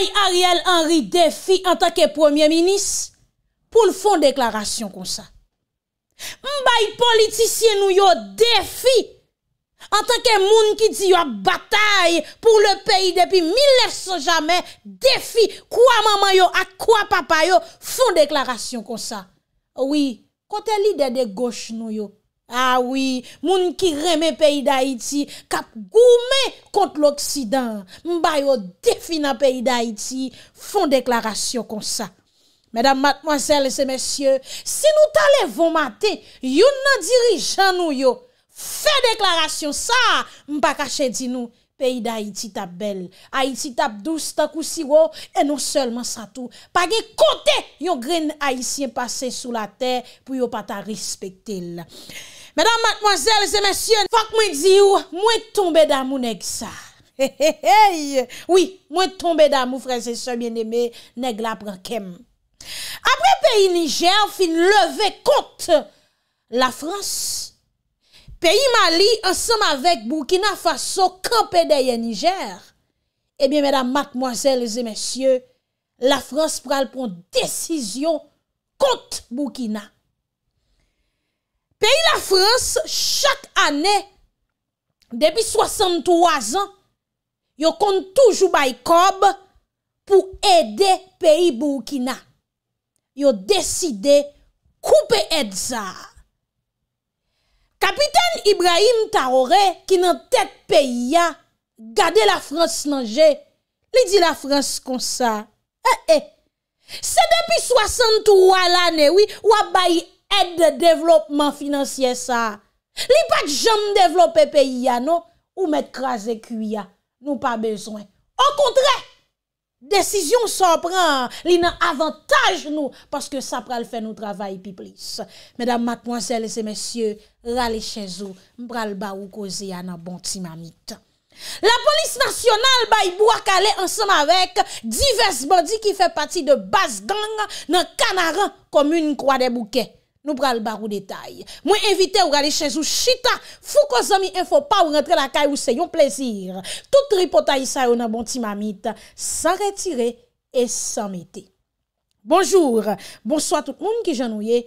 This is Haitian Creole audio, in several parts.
Mbaye Ariel Henry defi an tanke premier minis pou nou foun deklarasyon kon sa. Mbaye politisyen nou yo defi an tanke moun ki di yo batay pou le peyi depi 1900 jamen defi kwa maman yo ak kwa papa yo foun deklarasyon kon sa. Oui, kote lider de gauche nou yo. Awi, ah moun ki reme peyi da iti, kap goume kont l'Oksidan. Mba yo defina peyi da iti, fon deklarasyon kon sa. Medan matmwazel se mesye, si nou tale von mate, yon nan dirijan nou yo, fe deklarasyon sa, mba kache di nou, peyi da iti tap bel. Haiti tap douz takousi wo, e nou selman sa tou. Page kote yo gren haitien pase sou la ter pou yo pata rispektel la. Madame, mademoiselles et messieurs, Fak mwen zi ou, mwen tombe damou neg sa. He he he, oui, mwen tombe damou, frères et soeurs, Bien-aimés, neg la branquem. Apre peyi Niger fin leve kont la France, Peyi Mali ansam avek boukina faso kampedeye Niger, Ebyen, eh madame, mademoiselles et messieurs, La France pral pon desisyon kont boukina. Peyi la Frans, chak ane, depi 63 an, yo kon toujou bayi kob pou ede peyi boukina. Yo deside koupe edza. Kapiten Ibrahim Taoré, ki nan tet peyi ya, gade la Frans nanje, li di la Frans konsa. Se depi 63 ane, wabayi Ed de devlopman finansye sa. Li pat jom devloppe peyi ya nou, ou met kraze kuya. Nou pa bezwen. An kontre, desisyon son pran li nan avantaj nou paske sa pral fè nou travay pi plis. Medan matponsel se mesye, rale chenzo, mbral ba ou koze ya nan bonti mamit. La polis nasyonal bayi bo akale ansan avek divers bandi ki fè pati de bas gang nan kanaran komoun kwa de bouke. Nou pral bar ou detay. Mwen evite ou gale chez ou chita. Fou ko zami enfo pa ou rentre la kay ou se yon plezir. Tout ripota yisa ou nan bonti mamit. San retire et san mete. Bonjour. Bonsoit tout moun ki janouye.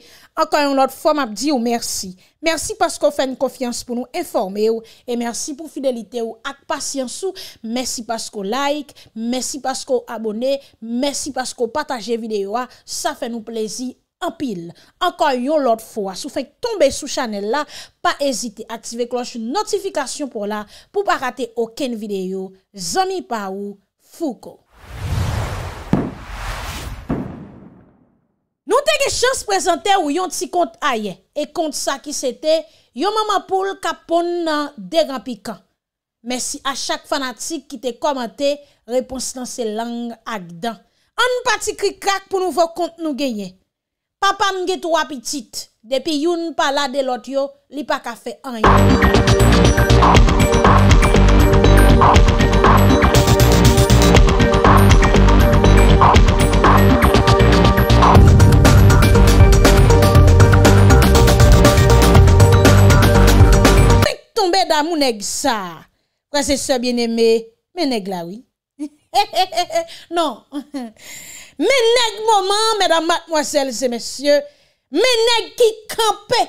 Anka yon lot fom ap di ou mersi. Mersi pasko fèn kofyans pou nou informe ou. E mersi pou fidelite ou ak pasyans ou. Mersi pasko like. Mersi pasko abone. Mersi pasko pataje videyo a. Sa fè nou plezir. Anpil, anka yon lot fwa sou fek tombe sou chanel la, pa ezite aktive kloche notifikasyon pou la pou pa rate oken videyo. Zoni pa ou, fuko. Nou te ge chans prezante ou yon ti kont a ye. E kont sa ki se te, yon mama pou l ka pon nan deran pi kan. Mersi a chak fanatik ki te komante, repons nan se lang ak dan. An nou pa ti kri krak pou nou vo kont nou genye. Papa mge tou apitit, depi youn pala delot yo, li pa kafe an. Kwek tombe da moun eg sa, kwa se se bieneme, men eg lawi. Menèk moman, menèk ki kampe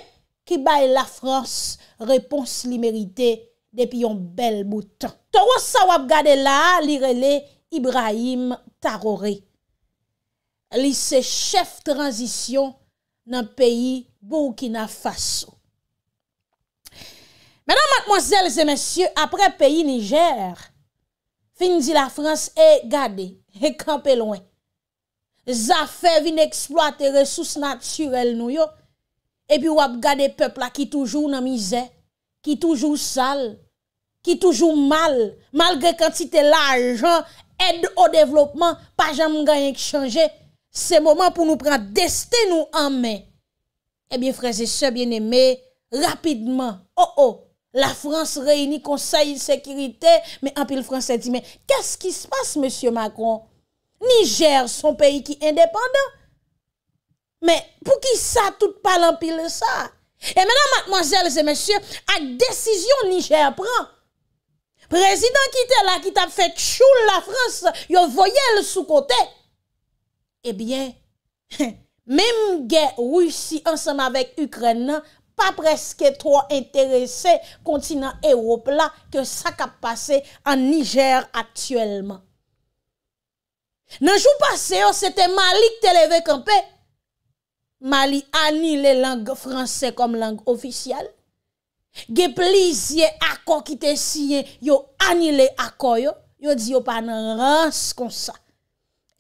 ki baye la Frans, repons li merite depi yon bel boutan. Toros sa wap gade la, li rele Ibrahim Tarore. Li se chef transisyon nan peyi bou ki na faso. Menèk matmozèl zè mensyè, apre peyi Niger, Fin di la Frans e gade, e kampe lwen. Zafè vin eksploate resous natyrel nou yo. E bi wap gade pepl la ki toujou nan mizè, ki toujou sal, ki toujou mal. Malgre kantite l'ajan, ed o devlopman, pa jam ganyen ki chanje. Se moman pou nou pran desten nou anmen. E bi Frans se bieneme, rapidman, o oh, o. Oh. La France réunit Conseil de sécurité, mais en pile français dit, mais qu'est-ce qui se passe, Monsieur Macron? Niger, son pays qui est indépendant. Mais pour qui ça, tout parle en pile ça? Et maintenant, mademoiselles et messieurs, à décision Niger prend. Président qui était là, qui t'a fait choule la France, a voyait le sous-côté. Eh bien, même guerre Russie ensemble avec Ukraine, pa preske tro interese kontinant Europe la ke sak ap pase an Niger aktuelman. Nan jou pase yo, sete Mali kte leve kompe, Mali ani le lang franse kom lang ofisyal, ge plis ye akon ki te siye, yo ani le akon yo, yo di yo pa nan rans kon sa.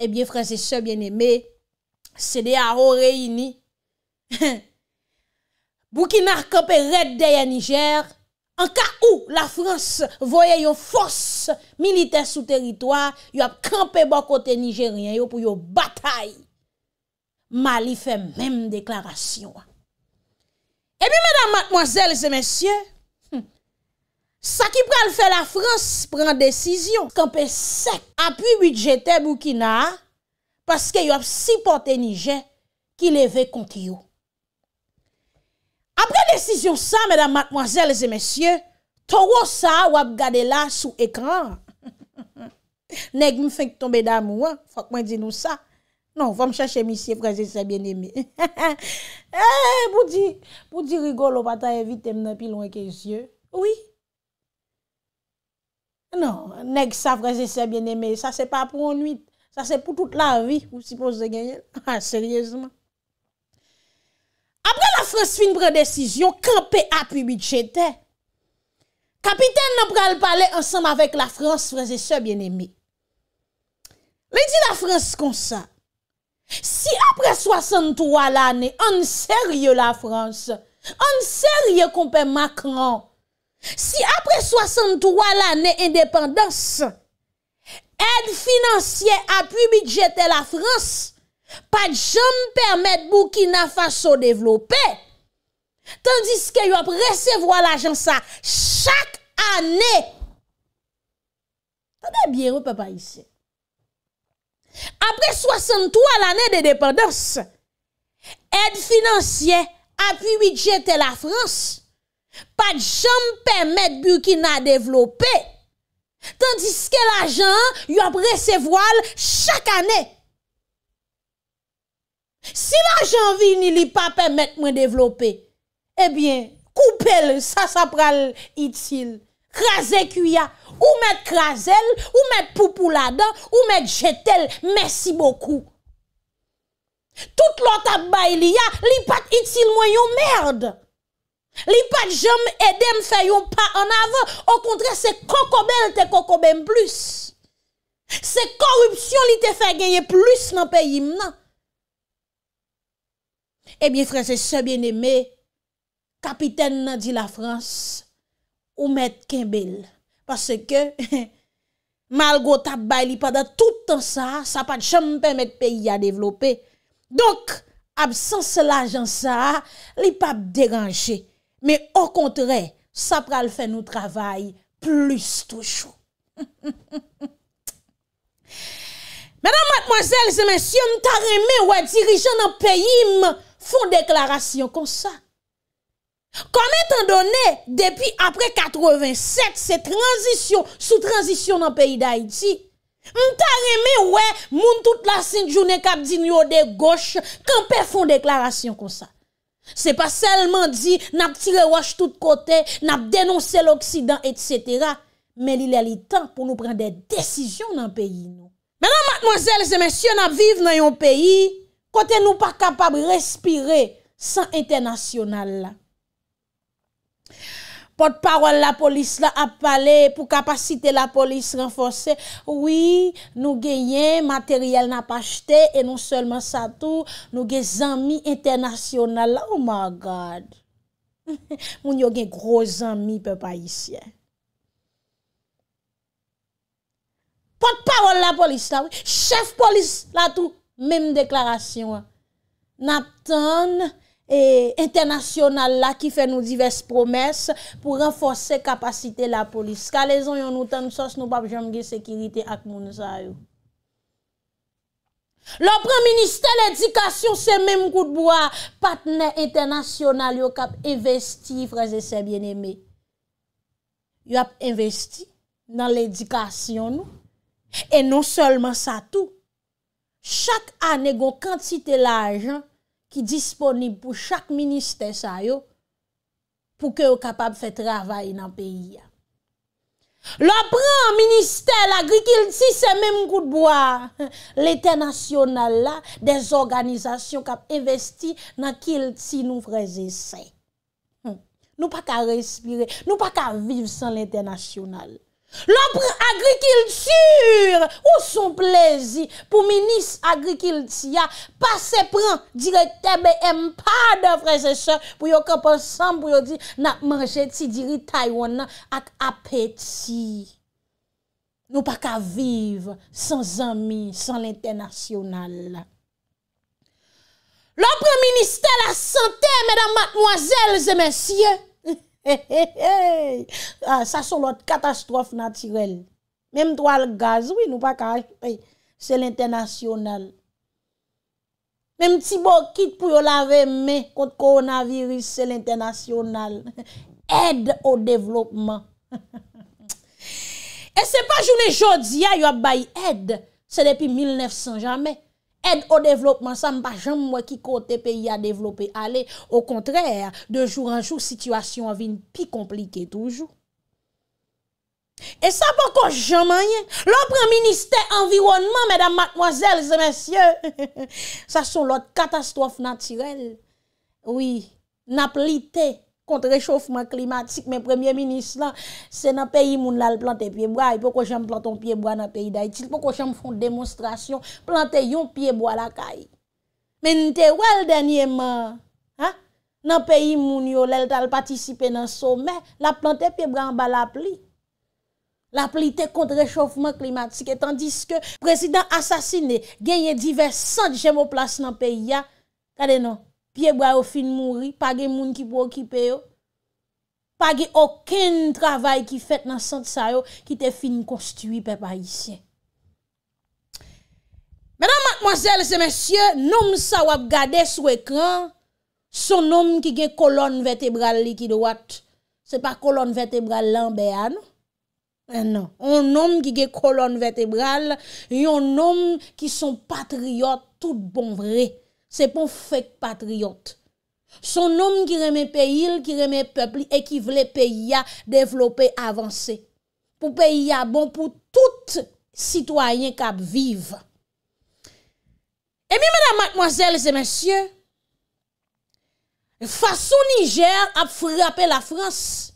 Ebyen eh franse se bieneme, se de aho reyini, he, Boukinar kanpe redde ya Niger, an ka ou la Frans voye yon fos milite sou teritwa, yon kanpe bakote Nigerien yon pou yon batay. Mali fe menm deklarasyon. E bi menam matmozèl se mensyen, sa ki pral fe la Frans pran desisyon, kanpe se apu bidjetè Boukinar, paske yon si pote Niger ki leve konti yon. Apre desisyon sa, mèdam matmwazèl, zè mèsyè, toro sa wap gade la sou ekran. Nèk mwen fèk tombe dam wè, fòk mwen di nou sa. Non, fòm chache misye fraze se bien emè. Pou di rigolo pata evite mnen pi lwen ke zye. Oui. Non, nèk sa fraze se bien emè, sa se pa pou anuit. Sa se pou tout la vi, pou si pou se genyen. Ha, seryèzman. apre la Frans fin pren desisyon, kanpe a pubidjetè. Kapiten nan pral pale ansanm avek la Frans, franse se bien emi. Me di la Frans kon sa, si apre 63 l'anè, an serye la Frans, an serye kompe Macron, si apre 63 l'anè indépendance, ed financiè a pubidjetè la Frans, Pat jom permèt bou ki na fasyo devlopè. Tandis ke yo ap resevo l'ajans sa chak anè. Anè biye ou papayise? Apre 63 l'anè de depados, ed financiè api wijetè la Frans, pat jom permèt bou ki na devlopè. Tandis ke l'ajans yo ap resevo l chak anè. Si la janvi ni li pa pèmèt mwen devlopè, ebyen, eh koupèl, sa sa pral itil. Krasè kou ya, ou mèt krasèl, ou mèt poupou la dan, ou mèt jetèl, mèsi boku. Tout l'otak bay li ya, li pat itil mwen yon mèrd. Li pat jom edèm fè yon pa an avan, an kontre se koko bèl te koko bèm plus. Se korupsyon li te fè genye plus nan peyim nan. Ebyen eh freze sebyen eme Kapiten nan di la frans Ou met kembel Pase ke Malgo tabay li pa da toutan sa Sa pat chanm pe met peyi ya devlope Donk Absens la jan sa Li pa be deranje Me o kontre Sa pral fe nou travay Plus toujou Menan matmozel Se mensyon tar eme Ou e dirijan nan peyi m Fon deklarasyon kon sa. Kon etan donè, depi apre 87, se transisyon, sou transisyon nan peyi da Haiti, m ta remè wè, moun tout la sinjounè kap di nyode goch, kon pe fon deklarasyon kon sa. Se pa selman di, nap tire waj tout kote, nap denonse l'Oksidan, etc. Men li lè li tan pou nou pren dekisyon nan peyi nou. Men an matmozèl, se men syon ap viv nan yon peyi, Kote nou pa kapab respire san internasyonal la. Pot parol la polis la ap pale pou kapasite la polis renfonse. Oui, nou gen yen materyel na pa chete e nou selman sa tou. Nou gen zami internasyonal la. Oh my God! Moun yo gen groz zami pe pa isye. Pot parol la polis la. Chef polis la tou. Mèm deklarasyon. Nap ton et internasyonal la ki fè nou divers promès pou renforsè kapasite la polis. Kalezon yon nou tan sos nou bab jom ge sekirite ak moun sa yo. Lopren minister l'edikasyon se mèm koutboua patnen internasyonal yo kap investi, fraze se bien eme. Yo ap investi nan l'edikasyon nou et non solman sa tout. Chak ane gwo kantite laj ki disponib pou chak minister sa yo pou ke yo kapab fè travay nan peyi. Lo pran minister la gri ki l ti se menm gout boya. L'inter-nasyonal la, des organizasyon kap investi nan ki l ti nou freze se. Nou pa ka respire, nou pa ka vive san l'inter-nasyonal la. Lopre agrikilture ou son plezi pou minis agrikiltia pa se pran dire tebe empa devre se se pou yo kap ansan pou yo di na manje ti diri taiwana at apeti. Nou pa ka vive san zami, san l'internasyonal. Lopre minister la sante, medan matmoazel, zemensye, Ha, ah, ha, ha, sa son lot katastrofe natirel. Mem to al gaz, oui, nou pa ka, hey, se l'internasyonal. Mem ti bo kit pou yo lave me konti koronavirus, se l'internasyonal. Ed o devlopman. E se pa jouni jodi ya yo ap bay ed, se depi 1900 jamè. Ed o devlopman sa mba jom mwen ki kote peyi a devloppe ale. O kontrèr, de joun an joun, sitwasyon avin pi komplike toujou. E sa bako jomanyen, lopre minister environnement, medam matmozèl, zemensyè. Sa son lot katastrof natyrel. Oui, na plité. kontre-rechofman klimatik, men premier minis lan, se nan peyi moun lal plante piye mwa, pou ko jem planton piye mwa nan peyi da itil, pou ko jem fon demonstrasyon, plante yon piye mwa lakay. Men te wè l denye man, nan peyi moun yo lal tal patisipe nan somè, la plante piye mwa anba la pli. La pli te kontre-rechofman klimatik, etan diske prezident asasine genye diversant jem o plas nan peyi ya, kade non? piye bra yo fin mouri, pa ge moun ki pou okipe yo, pa ge oken travay ki fet nan sant sa yo, ki te fin konstui pe pa isye. Mèdan matmozèl se mèsyè, nom sa wap gade sou ekran, son nom ki ge kolon vetebral li ki do wot, se pa kolon vetebral lan be an, non? an eh, non. nom ki ge kolon vetebral, yon nom ki son patriot tout bon vre, Se pou fwek patriyot. Son nom ki reme peyil, ki reme pepli, e ki vle peyya devlope avanse. Pou peyya bon pou tout sitwayen kap vive. E mi, madame, mademoiselles et messieurs, fason Niger ap frappe la France,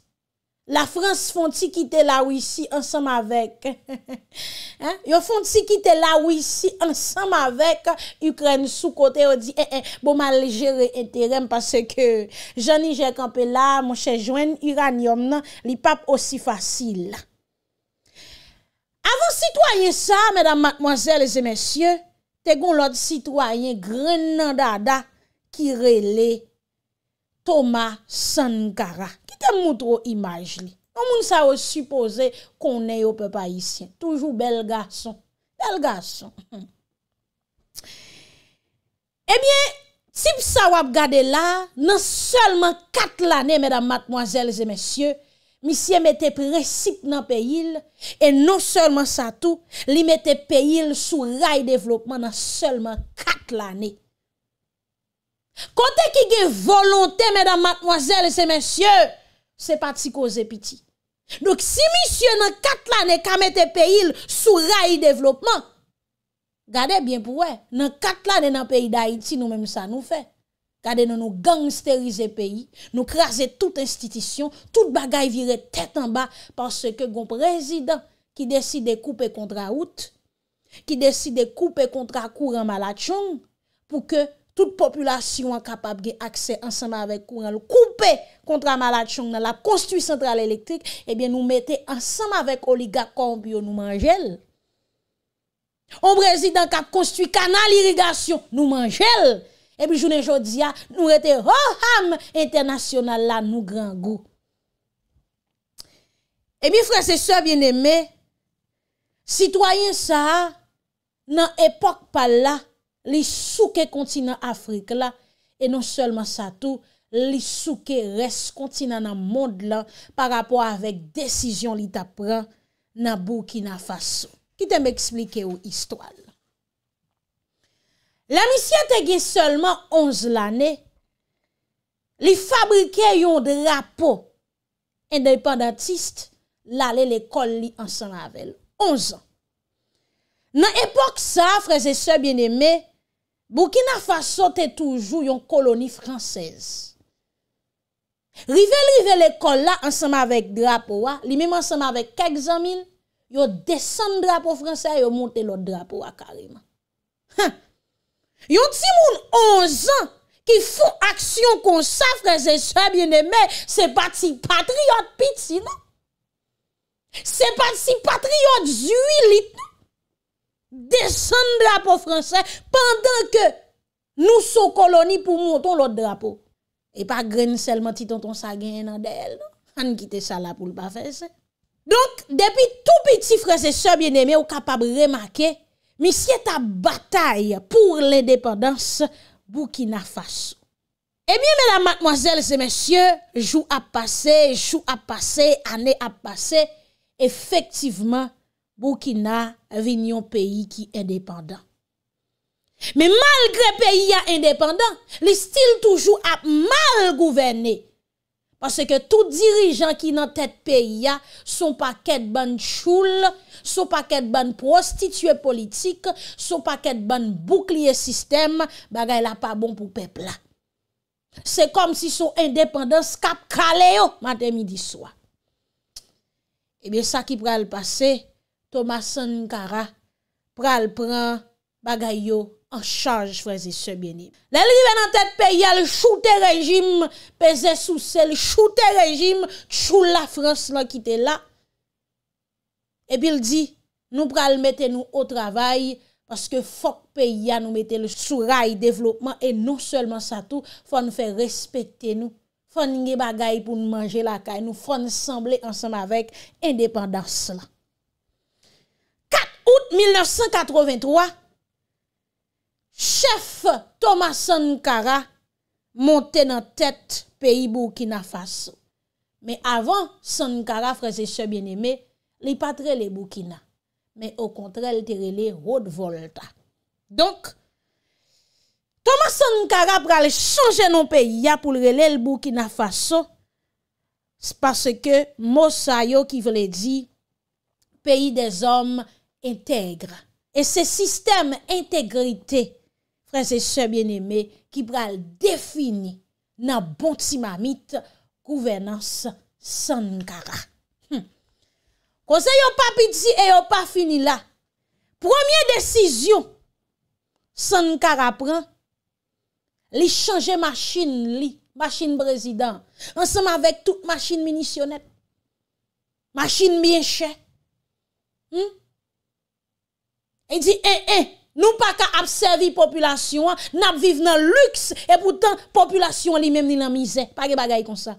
La Frans fon ti kite la ou isi ansam avek. Yo fon ti kite la ou isi ansam avek. Ukren sou kote ou di, e, eh, e, eh, bo mal jere interen pase ke Jani Jekampela, Monshejwen, Uranium nan, li pap osi fasil. Avon sitwayen sa, medan matmoazel e zemesye, te gon lot sitwayen grenan dada kirele. Thomas Sankara Kitè moutro imaj li Moun sa wè suppose konè yo pe pa isyen Toujou bel gason Bel gason Ebyen, sip sa wè ap gade la Nan selman kat l'anè Mèdam matmoazèl zè mèsyè Misye mète presip nan pe yil E non selman sa tou Li mète pe yil sou ray Devlopman nan selman kat l'anè Kontè ki gen volontè, mèdam matmoazèl, se mèsyè, se pati koze piti. Nouk si mèsyè nan katla ne kamete peyil sou rayi devlopman, gade bien pouè, nan katla nan peyil da Haiti nou mèm sa nou fè. Gade nan nou gangsterize peyil, nou krasè tout institisyon, tout bagay viret tèt anba panse ke goun prezident ki deside koupe kontra out, ki deside koupe kontra kouran malachon pou ke tout populasyon an kapab ge akse ansama avek kouran lou. Koupe kontra malat chong nan la konstuit sentral elektrik, ebyen eh nou mette ansama avek oliga kambyo nou manjel. Ou brezid an kap konstuit kanal irrigasyon nou manjel. Ebyen eh jounen jodia, nou rete ho ham internasyonan la nou gran go. Ebyen eh franse se vye ne me, sitwayen sa nan epok pal la, li souke konti nan Afrika la, e non selman sa tou, li souke res konti nan nan moun la, par apwa avek desisyon li ta pran, nan bou ki nan fason. Ki te m eksplike ou histwal. La misye te gen selman 11 lane, li fabrike yon drapo, en depanatist, la le le kol li ansan avel. 11 an. Nan epok sa, freze se bieneme, Bwokina fwa sote toujou yon koloni fransez. Rive l'rive l'ekol la ansanm avèk drapo wak, li mèm ansanm avèk kèk zanmin, yo desen drapo fransez yo monte lò drapo wak kareman. Yon ti moun onzan ki foun aksyon kon safre zè sè bjenè mè, se pati patriot piti nou. Se pati patriot zui lit nou. Desen drapo franse Pendan ke nou sou koloni pou monton lot drapo E pa gren selman titon ton sa gen nan del An kite non? sa la pou l'pa fese Donk depi tou piti franse se bieneme ou kapab remake Misye ta batay pou l'independance Bou ki na fase Ebyen eh mena matmoazel se mesye Jou ap pase, jou ap pase, ane ap pase Efektiveman bou ki na vinyon peyi ki indepandant. Me malgre peyi ya indepandant, li stil toujou ap mal gouvene. Pase ke tou dirijan ki nan tèt peyi ya, sou pa ket ban choul, sou pa ket ban prostitue politik, sou pa ket ban boukliye sistem, bagay la pa bon pou pepla. Se kom si sou indepandant, skap kale yo, matè mi di sou. Ebyen eh sa ki pral pase, Thomas Sankara pral pran bagay yo an chanj frazi se bjeni. Lè li ven an tèt pe yal choute rejim pe zè sou sè, choute rejim chou la Frans la ki te la. E bil di nou pral mette nou o travay paske fok pe yal nou mette sou ray devlopman e nou selman sa tou fòn fè respette nou, fòn nge bagay pou nou manje la kay, nou fòn semble ansan avèk indépandans la. Oout 1983, chef Thomas Sankara monte nan tet peyi Burkina Faso. Me avan, Sankara, frezeche bieneme, li patre le Burkina. Me o kontre, li te rele road volta. Donk, Thomas Sankara prale chanje nan peyi ya pou rele le Burkina Faso, se passe ke mou sayo ki vle di peyi de zombe E se sistem integrite, prese sebyen eme, ki pral defini nan bonti mamit, kouvenans Sankara. Kose hmm. yo pa piti, yo pa fini la. Premier desisyon, Sankara pran, li chanje maschine li, maschine brezidant, ansenman vek tout maschine minisyonet, maschine miyeche, hım? E di, en, eh, en, eh, nou pa ka ap servi populasyon an, nap vive nan luks, e poutan, populasyon li menm ni nan mize. Pa ge bagay kon sa.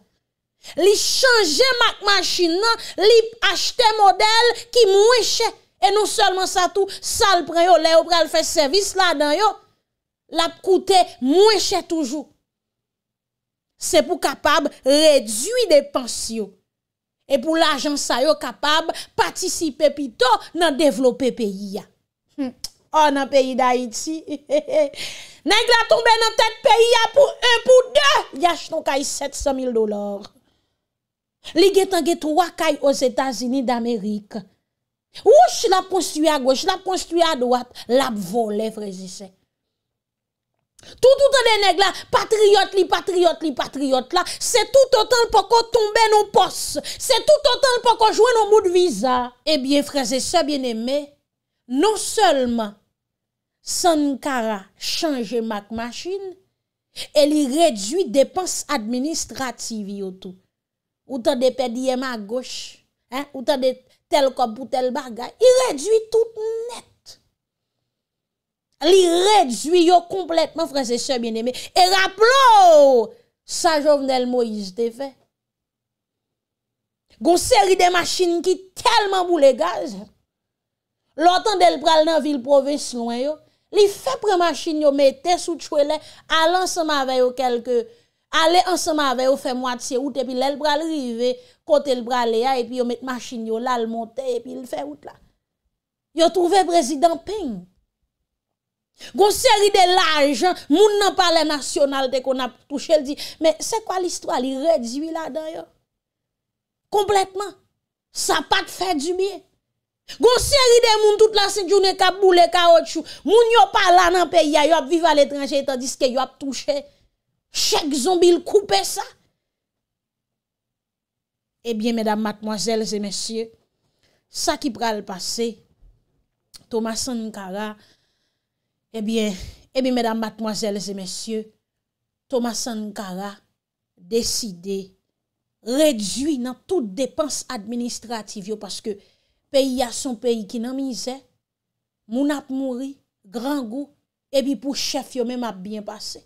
Li chanje mak machin nan, li achte model ki mwenche. E nou solman sa tou, sa l preyo, leyo preyo fè servis la dan yo, la pkoute mwenche toujou. Se pou kapab redwi de pensyo. E pou la jan sa yo kapab patisipe pito nan devlope peyi ya. On oh, an peyi d'Haïti. Neg la tombe nan tet peyi, ya pou un, pou deux, yache ton kay 700.000 dolar. Li getan getou wakay os Etazini d'Amerik. Ou ch la ponstuy a go, ch la ponstuy a doat, la pou voler, frézise. Tout tout an de neg la, patriote li, patriote li, patriote la, se tout autant l'po ko tombe nou pos. Se tout autant l'po ko jwen nou mou d'visa. Ebyen eh frézise, se bien eme, nou selman, Sankara chanje mak machin e li redwi depans administrativ yo tout. Ou ta de pedi yema goch, ou ta de tel kop pou tel bagay, li redwi tout net. Li redwi yo kompletman, franse se bineme. E raplo, sa jovnel Moïse te fe. Gon seri de machin ki telman bou le gaz, lotan del pral nan vil provis loyo, Li fepre machin yo mette sou tchwe le, alen se ma veyo kelke, alen se ma veyo fe mwatsye ou te pi lè l bral rive, kote l bral le a, e pi yo mette machin yo lal monte, e pi l fe ou tla. Yo trouve prezidant ping. Gon seri de laj, moun nan pale nasyonal te kon ap touche l di, men se kwa l istwa li rediwi la den yo? Kompletman, sa pat fe di miye. Gon seri de moun tout la sejoune ka boule, ka otchou, moun yo pa la nan pe ya, yo ap vive al etranje, tandis ke yo ap touche, chek zon bil koupe sa. Ebyen, eh medam matmoazel, zemesye, sa ki pral pase, Thomas Sankara, ebyen, eh ebyen, eh medam matmoazel, zemesye, Thomas Sankara, deside, redjoui nan tout depans administrativ yo, paske peyi a son peyi ki nan mizè, moun ap mouri, gran gou, ebi pou chef yo mèm ap byen pase.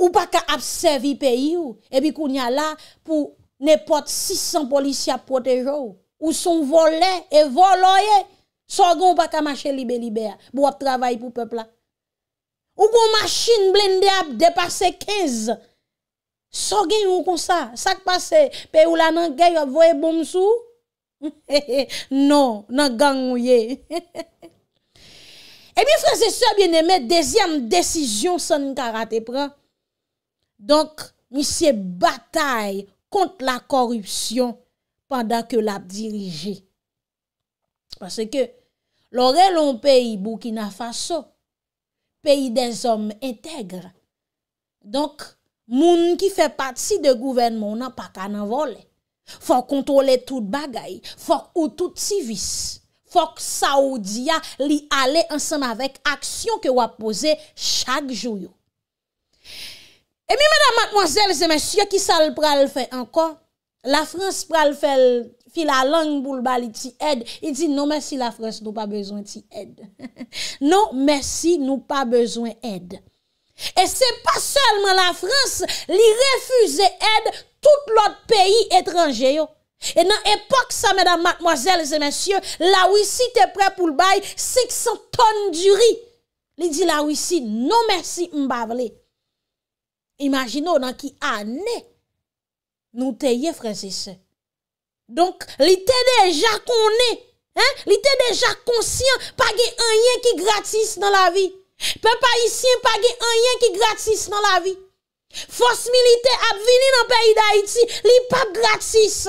Ou pa ka ap sevi peyi yo, ebi kou nya la, pou ne pot 600 polisya pote yo, ou son vole, e vole oye, so goun pa ka mache libe-libe, bo ap travaye pou pepla. Ou kon machine blinde ap, depase 15, so goun ou kon sa, sak pase, peyi ou la nan gèy ap voye bom sou, Non, nan gang mwenye. E mi fraseso, bieneme, dezyam desisyon san ni karate pran. Donk, mi se batay kont la korupsyon padak yo la dirije. Pase ke, lore lon peyi bou ki na faso, peyi de zom entegre. Donk, moun ki fe pati de gouvenmon nan pa kan avole. Fòk kontrole tout bagay, fòk ou tout sivis, fòk saoudiya li ale ansanm avèk aksyon ke wap pose chak jouyo. E mi mèdam matmozèl, zè mèsyè ki sal pral fè ankon, la Frans pral fè fi la lang boulbali ti ed, i di non mèsi la Frans nou pa bezwen ti ed. Non mèsi nou pa bezwen ed. E se pa sèlman la Frans li refuze ed, tout l'ot peyi etranje yo. E nan epok sa, madame, mademoiselles et messieurs, la wisi te pre pou l'bay, 600 tonne di ri. Li di la wisi, nou mersi mbav li. Imagino nan ki ane, nou te ye fransise. Donk, li te deja konne, li te deja konsyen, pa ge anye ki gratis nan la vi. Pe pa isyen, pa ge anye ki gratis nan la vi. Force militaire a venir dans le pays d'Haïti, li pas gratis.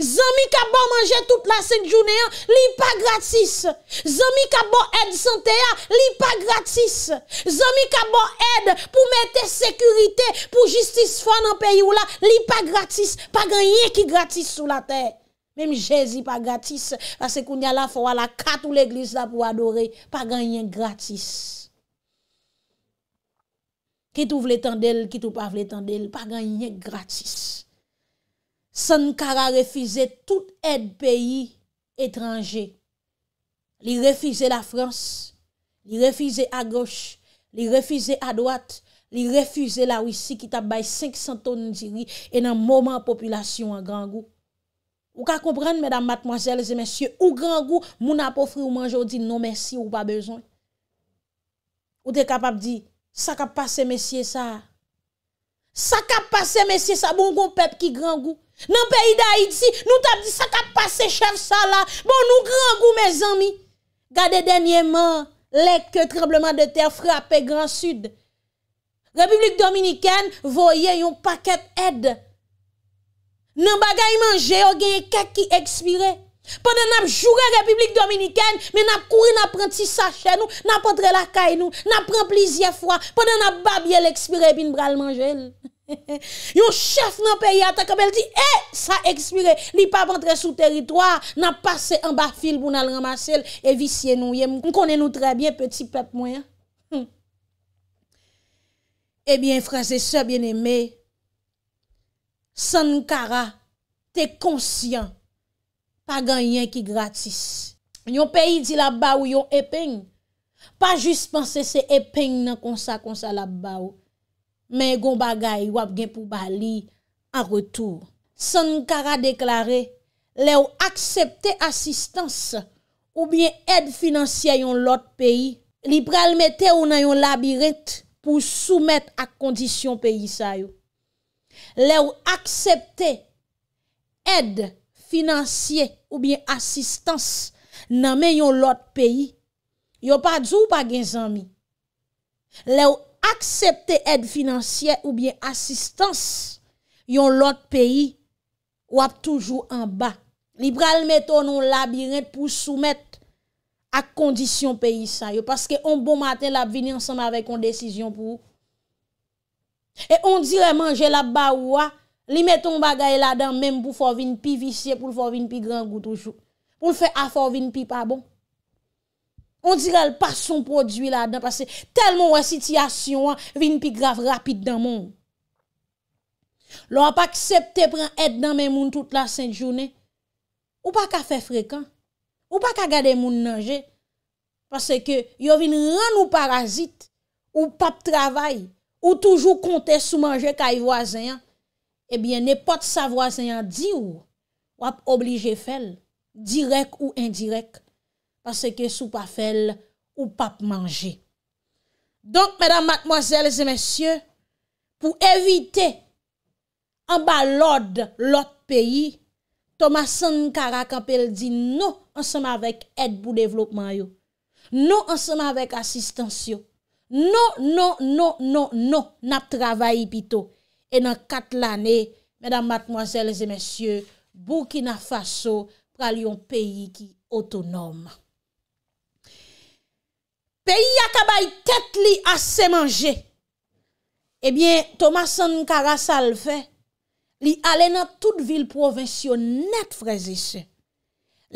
Zami qui ont mangé toute la sainte journée, li pas gratis. Zami ka bon aide santé, li pas gratis. Zami qui ont aide pour mettre sécurité, pour justice dans pays ou là, li pas gratis. Pas rien qui gratis sur la terre. Même Jésus pas gratis, parce qu'on y a la foi la carte ou l'église là pour adorer. Pas rien gratis. Ki tou vle tan del, ki tou pa vle tan del, pa gan nye gratis. Sankara refize tout ed peyi etranje. Li refize la Frans, li refize a goche, li refize a doat, li refize la Ouissi ki tabay 500 ton diri en an mouman populasyon an gangou. Ou ka komprende, mèdam matmojèles et mèsyè, ou gangou moun apofri ou manjou di non mèsy ou pa bezon. Ou te kapap di, Sa ka pase mesye sa. Sa ka pase mesye sa. Bon kon pep ki gran gou. Nan peyi da iti, nou tab di sa ka pase chef sa la. Bon nou gran gou me zan mi. Gade denye man, lek ke trembleman de ter frape gran sud. Republik Dominikane voye yon paket ed. Nan bagay manje, ogeye kak ki ekspire. Pwede nan ap jure republik dominiken Men ap kouri nan ap renti sa chen nou Nan ap rentre la kay nou Nan ap rent plizye fwa Pwede nan ap bab yel ekspire bin bral manjel Yon chef nan peryata Kom el di, e, eh, sa ekspire Li pa rentre sou teritwa Nan ap pase an ba fil pou nan remasel E visye nou yem Mkone nou trebyen, peti pep mwen Ebyen frase, se bien eme eh Sankara, te konsyen Pagan yen ki gratis. Yon peyi di la ba ou yon epeng. Pa jist pense se epeng nan konsa konsa la ba ou. Men yon bagay wap gen pou bali an retou. Sankara deklare le ou aksepte asistans ou bien ed financia yon lot peyi. Li pralmete ou nan yon labirent pou soumet ak kondisyon peyi sayo. Le ou aksepte ed... ou bie asistans nan men yon lot peyi, yo pa djou pa gen zami. Le ou aksepte ed finanse ou bie asistans yon lot peyi, wap toujou an ba. Libral meton nou labiret pou soumet ak kondisyon peyi sa yo, paske on bon maten lab vini ansanm avek kon desisyon pou. E on dire manje lab ba wwa li meton bagay la dan mèm pou fò vin pi visye, pou fò vin pi gran goutoujou, pou fè a fò vin pi pa bon. On dirè l'pason prodwi la dan, pasè tel moun wè sityasyon an, vin pi grav rapit dan moun. Lò a pa ksepte pran et nan mè moun tout la sènt jounè, ou pa ka fè frekan, ou pa ka gade moun nanje, pasè ke yo vin ran ou parazit, ou pap travay, ou toujou kontè sou manje kaj vwazen an, Ebyen, eh ne pot sa voisin an di ou, wap oblige fel, direk ou indirek, pase ke sou pa fel ou pap manje. Donk, mèdam, matmoazèl, zè mèsyè, pou evite an ba lod lòt peyi, Thomas Sankara kapel di nou ansèm avèk ed pou devlopman yo, nou ansèm avèk asistans yo, nou, nou, nou, nou, nou, nap travayi pito. E nan kat l'anè, mèdam matmoazèl lèzè mèsyè, bou ki nan fasò pral yon peyi ki otonòm. Peyi akabay tèt li asè manjè. Ebyen, Thomas Sankara sal fè, li alè nan tout vil provinsyon net frezise.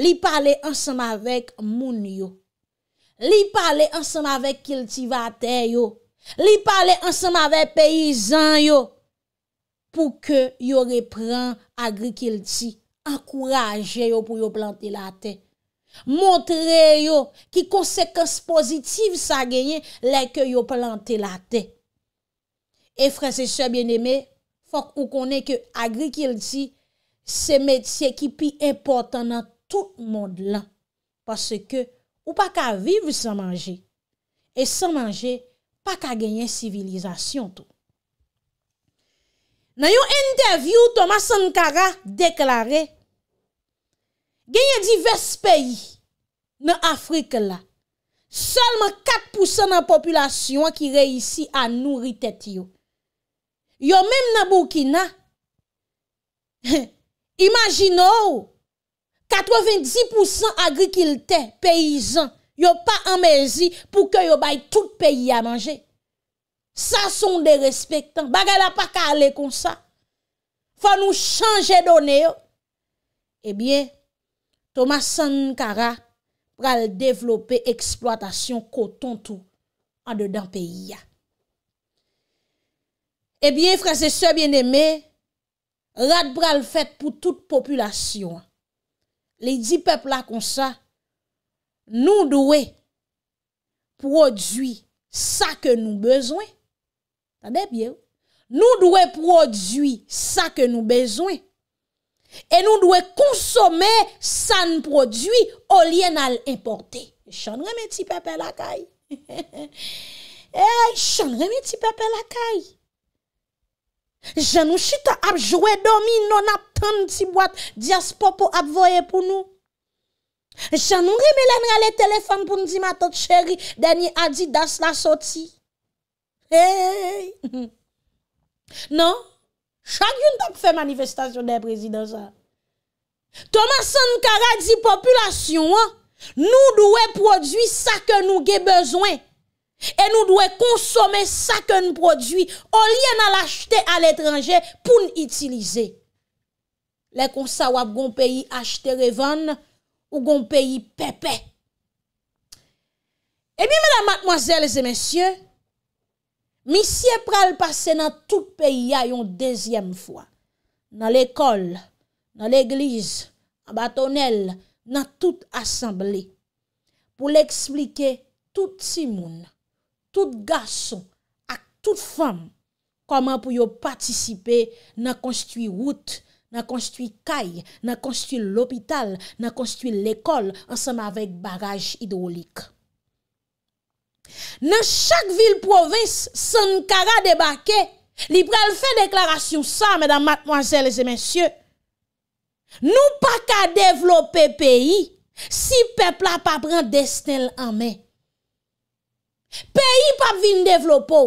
Li pale ansèm avèk moun yo. Li pale ansèm avèk kiltivatè yo. Li pale ansèm avèk peyizan yo. pou ke yo repran agri-kilti, akouraje yo pou yo plante la te. Montre yo ki konsekans pozitiv sa genye la ke yo plante la te. E franse se bieneme, fok ou konen ke agri-kilti, se metye ki pi importan nan tout moun lan. Paske ou pa ka vive san manje, e san manje pa ka genye sivilizasyon tou. Nan yon interview Thomas Sankara deklare, genye divers peyi nan Afrike la, solman 4% nan populasyon ki reisi a nouri tete yo. Yo menm nan Burkina, imagino, 90% agrikilte peyizan, yo pa amezi pou ke yo bay tout peyi a manje. sa son de respectan, baga la pa ka ale kon sa, fa nou chanje donen yo, e eh bie, Thomas Sankara, pral devlope eksploatasyon, koton tou, an de dan peyi ya. E eh bie, frase se bieneme, rat pral fet pou tout populasyon, li di pepla kon sa, nou dowe, prodwi, sa ke nou bezwen, Nou dwe prodwi sa ke nou bezwen E nou dwe konsome san prodwi O liye nan l'importe e Chan reme ti pepe lakay e Chan reme ti pepe lakay Jan nou chita ap jwe domi Non ap tan ti boat Diaspo pou ap voye pou nou Chan nou reme lenre ale telefon Poun di ma tot cheri Deni adi das la soti Non, chak yon tap fè manifestasyon den prezidansan Thomas Sankara di populasyon an Nou dwe prodwi sa ke nou ge bezwen E nou dwe konsome sa ke nou prodwi O liye nan l'achete al etranje pou nou itilize Le konsawap goun peyi achete revan Ou goun peyi pepe E mi mèdame matmoazèles e mèsyè Mi siye pral pase nan tout peyi ya yon dezyem fwa. Nan l'ekol, nan l'egliz, nan batonel, nan tout asambli. Pou l'eksplike tout simoun, tout gason, ak tout fam. Koman pou yo patisipe nan konstwi wout, nan konstwi kay, nan konstwi l'opital, nan konstwi l'ekol ansama vek baraj idolik. Nè chak vil provins, son kara debake, li prel fè deklarasyon sa, mèdam matmwazèl, lèzè mèsyè, nou pa ka devlopè peyi, si pepla pa pran destel anmen. Peyi pa vin devlopò,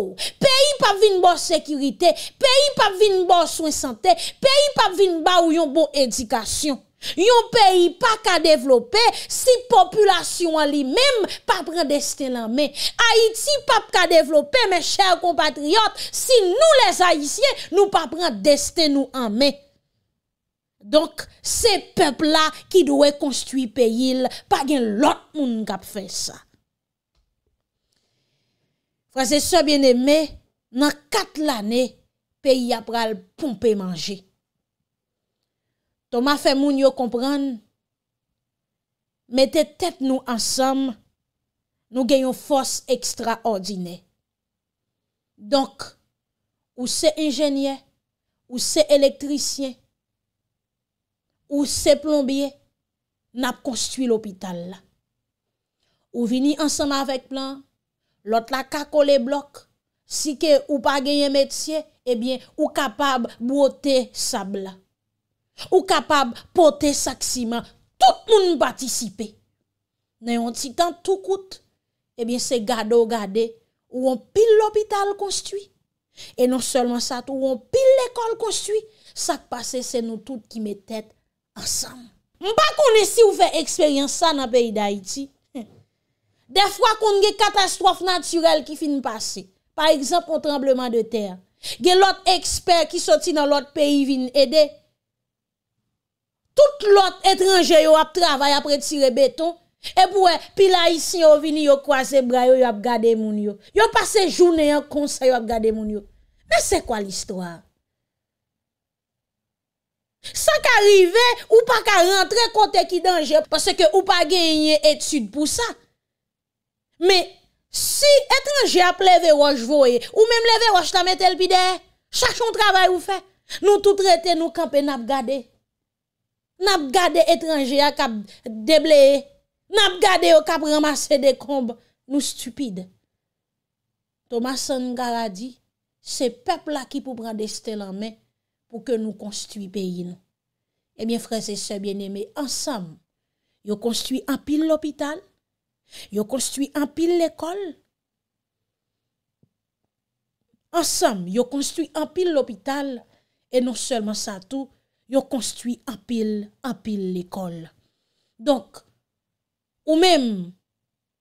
peyi pa vin bo sekirite, peyi pa vin bo swen santè, peyi pa vin ba ou yon bo edikasyon. Yon peyi pa ka devlope Si populasyon an li mem Pa pren deste nan men Haiti pa ka devlope Me chèr compatriote Si nou les Haitien Nou pa pren deste nou an men Donk se pep la Ki dwe konstwi peyi Pa gen lot moun kap fe sa Frase so bien eme Nan kat l ane Peyi ap pral pompe manje Toma fè moun yo kompran, metè tèt nou ansam, nou genyon fòs ekstraordinè. Donk, ou se enjènyè, ou se elektrisyè, ou se plombye, nap konstwi l'opital la. Ou vini ansam avèk plan, lot la kako le blok, si ke ou pa genyen metsyè, ebyen ou kapab bwote sabla. Ou kapab pote sak siman. Tout nou nou patisipe. Nou yon titan tout kout. Ebyen se gado gade. Ou yon pil l'hobital konstui. E non selman sat ou yon pil l'ekol konstui. Sak pase se nou tout ki metet ansam. Mpa kone si ou fe eksperyans sa nan peyi da iti. De fwa kon ge katastrofe natsyrel ki fin pase. Par eksemp an trembleman de ter. Ge lot eksper ki soti nan lot peyi vin ede. tout lot etranje yo ap travay apre tire beton, e pou e pila isi yo vini yo kwaze bra yo yo ap gade moun yo, yo pase jounen yo konsa yo ap gade moun yo. Ne se kwa l'istwa? Sa ka rive ou pa ka rentre kote ki denje, pase ke ou pa genye etsud pou sa. Me, si etranje ap leve waj voye, ou mem leve waj tamete lpide, chak chon travay ou fe, nou tout rete nou kampen ap gade, nap gade etranje a kap debleye, nap gade yo kap ramase de komb nou stupide. Thomas Sengal a di, se pepl la ki pou pran deste lanmen pou ke nou konstuit peyin. E eh myen frese se bien eme, ansam, yo konstuit an pil l'opital, yo konstuit an pil l'ekol, ansam, yo konstuit an pil l'opital, e non selman sa tou, yo konstuit apil, apil l'ekol. Donk, ou mem,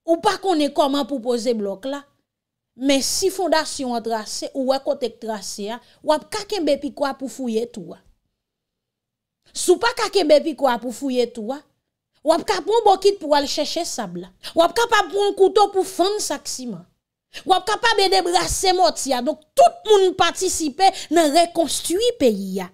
ou pa konen koman pou pose blok la, men si fondasyon an drase, ou wakot ek drase ya, wap kakenbe pi kwa pou fouye touwa. Sou pa kakenbe pi kwa pou fouye touwa, wap kapon bokit pou wale chèche sabla, wap kapon koutou pou fande saksima, wap kapon bede brase moti ya, donk tout moun patisipe nan rekonstuit peyi ya.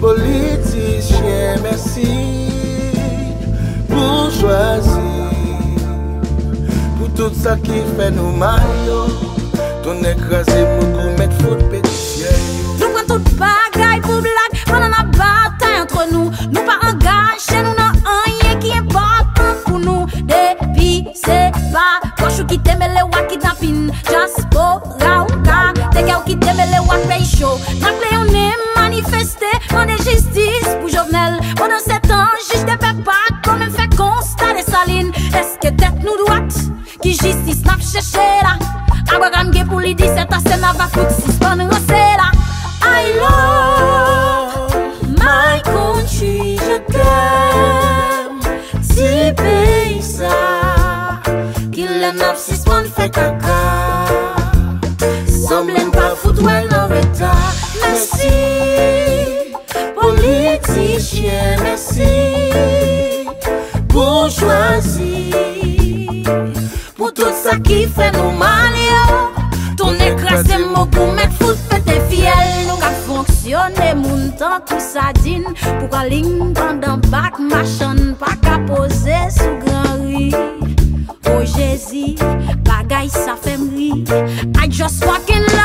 Politisyen, mersi Pou jwazi Pou tout sa ki fe nou mayon Ton ek raze mou kou met foute pe di fye Nou kwen tout bagay pou blag Manan a batay antre nou Nou pa angajen nou nan anye ki en batan pou nou Depi se ba Kwa chou ki teme le wakit apin Jas bo la waka Teka ou ki teme le wak pey show Na kwa chou ki teme le wakit apin Di se ta se nava fout, si spon nou se la I love my country Je tem si pey sa Ki le nap si spon fe kaka Somblen pa fout wè nou reta Mersi politikje Mersi bonjwazi Pou tout sa ki fenoumane yo Pou sa din Pou ka ling kanda bak ma chan Pa ka pose sou gran ri O oh, Jezi Bagay sa fe mri I just fokin